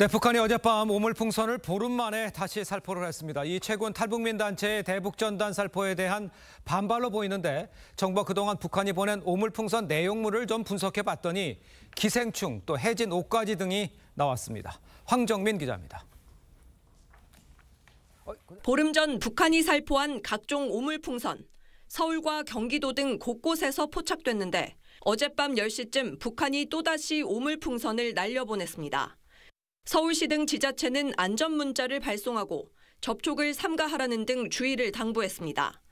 네, 북한이 어젯밤 오물풍선을 보름 만에 다시 살포를 했습니다. 이 최근 탈북민 단체의 대북전단 살포에 대한 반발로 보이는데 정부가 그동안 북한이 보낸 오물풍선 내용물을 좀 분석해 봤더니 기생충 또 해진 옷가지 등이 나왔습니다. 황정민 기자입니다. 보름 전 북한이 살포한 각종 오물풍선 서울과 경기도 등 곳곳에서 포착됐는데 어젯밤 10시쯤 북한이 또다시 오물풍선을 날려보냈습니다. 서울시 등 지자체는 안전 문자를 발송하고 접촉을 삼가하라는 등 주의를 당부했습니다.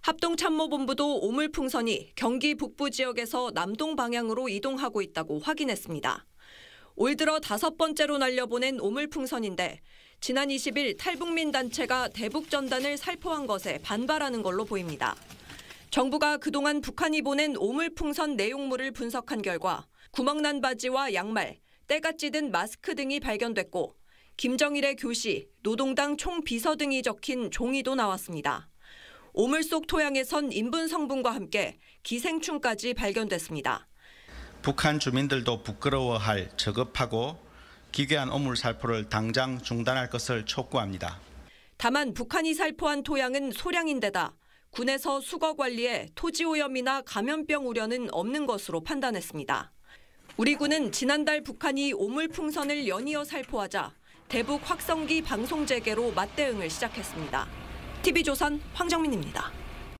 합동참모본부도 오물풍선이 경기 북부 지역에서 남동 방향으로 이동하고 있다고 확인했습니다. 올 들어 다섯 번째로 날려보낸 오물풍선인데 지난 20일 탈북민 단체가 대북 전단을 살포한 것에 반발하는 걸로 보입니다. 정부가 그동안 북한이 보낸 오물풍선 내용물을 분석한 결과 구멍난 바지와 양말, 때가 찌든 마스크 등이 발견됐고 김정일의 교시, 노동당 총비서 등이 적힌 종이도 나왔습니다. 오물 속 토양에선 인분 성분과 함께 기생충까지 발견됐습니다. 북한 주민들도 부끄러워할 저급하고 기괴한 오물 살포를 당장 중단할 것을 촉구합니다. 다만 북한이 살포한 토양은 소량인데다 군에서 수거 관리에 토지 오염이나 감염병 우려는 없는 것으로 판단했습니다. 우리 군은 지난달 북한이 오물풍선을 연이어 살포하자 대북 확성기 방송 재개로 맞대응을 시작했습니다. TV조선 황정민입니다.